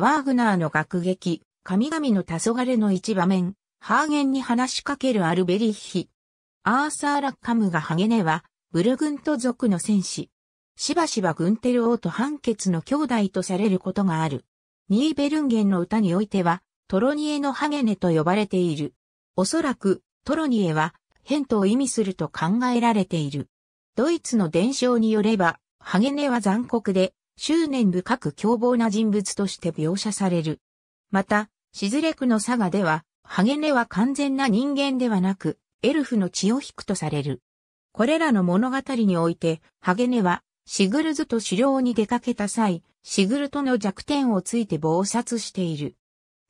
ワーグナーの楽劇、神々の黄昏の一場面、ハーゲンに話しかけるアルベリッヒ。アーサー・ラッカムがハゲネは、ブルグント族の戦士。しばしばグンテル王と判決の兄弟とされることがある。ニーベルンゲンの歌においては、トロニエのハゲネと呼ばれている。おそらく、トロニエは、ヘントを意味すると考えられている。ドイツの伝承によれば、ハゲネは残酷で、執念深く凶暴な人物として描写される。また、しずれくの佐賀では、ハゲネは完全な人間ではなく、エルフの血を引くとされる。これらの物語において、ハゲネは、シグルズと狩猟に出かけた際、シグルとの弱点をついて暴殺している。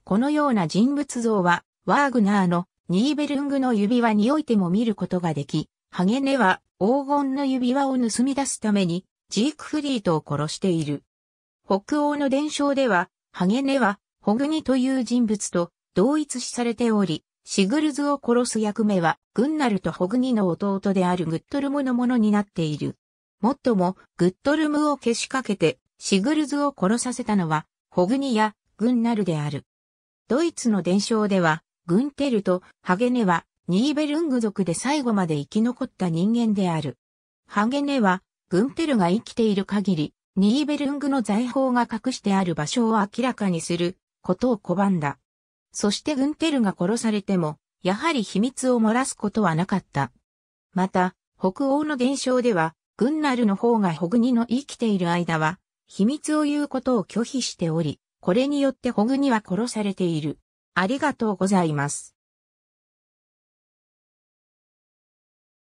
このような人物像は、ワーグナーのニーベルングの指輪においても見ることができ、ハゲネは黄金の指輪を盗み出すためにジークフリートを殺している。北欧の伝承では、ハゲネは、ホグニという人物と同一視されており、シグルズを殺す役目は、グンナルとホグニの弟であるグットルムのものになっている。もっとも、グットルムをけしかけて、シグルズを殺させたのは、ホグニやグンナルである。ドイツの伝承では、グンテルとハゲネは、ニーベルング族で最後まで生き残った人間である。ハゲネは、グンテルが生きている限り、ニーベルングの財宝が隠してある場所を明らかにすることを拒んだ。そしてグンテルが殺されても、やはり秘密を漏らすことはなかった。また、北欧の伝承では、グンナルの方がホグニの生きている間は、秘密を言うことを拒否しており、これによってホグニは殺されている。ありがとうございます。